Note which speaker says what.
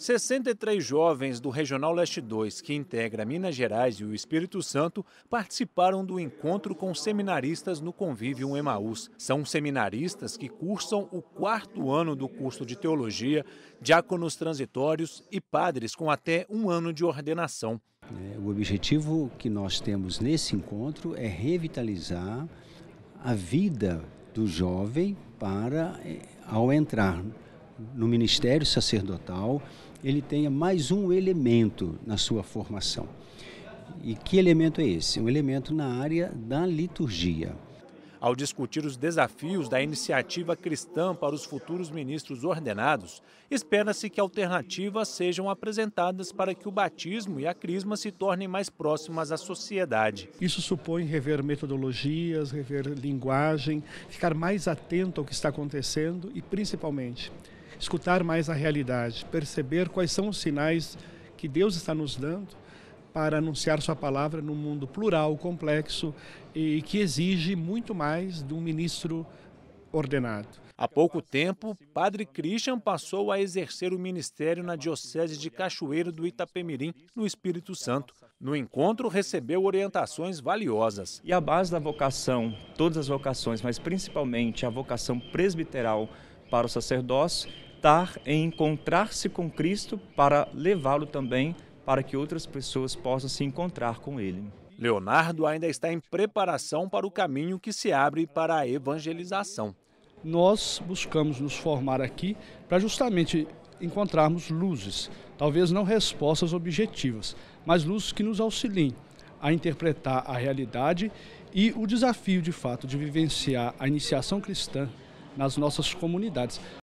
Speaker 1: 63 jovens do Regional Leste 2, que integra Minas Gerais e o Espírito Santo, participaram do encontro com seminaristas no Convívio Emaús. São seminaristas que cursam o quarto ano do curso de teologia, diáconos transitórios e padres com até um ano de ordenação.
Speaker 2: É, o objetivo que nós temos nesse encontro é revitalizar a vida do jovem para, é, ao entrar no ministério sacerdotal, ele tenha mais um elemento na sua formação. E que elemento é esse? Um elemento na área da liturgia.
Speaker 1: Ao discutir os desafios da iniciativa cristã para os futuros ministros ordenados, espera-se que alternativas sejam apresentadas para que o batismo e a crisma se tornem mais próximas à
Speaker 3: sociedade. Isso supõe rever metodologias, rever linguagem, ficar mais atento ao que está acontecendo e, principalmente, escutar mais a realidade, perceber quais são os sinais que Deus está nos dando para anunciar Sua palavra num mundo plural, complexo e que exige muito mais de um ministro
Speaker 1: ordenado. Há pouco tempo, Padre Christian passou a exercer o ministério na
Speaker 4: Diocese de Cachoeiro do Itapemirim, no Espírito Santo. No encontro, recebeu orientações valiosas. E a base da vocação, todas as vocações, mas principalmente a vocação presbiteral para o sacerdócio, em encontrar-se com Cristo para levá-lo também para que outras pessoas possam se encontrar com ele. Leonardo ainda está em preparação para o caminho que se abre para a evangelização.
Speaker 5: Nós buscamos nos formar aqui para justamente encontrarmos luzes, talvez não respostas objetivas, mas luzes que nos auxiliem a interpretar a realidade e o desafio de fato de vivenciar a iniciação cristã nas nossas comunidades.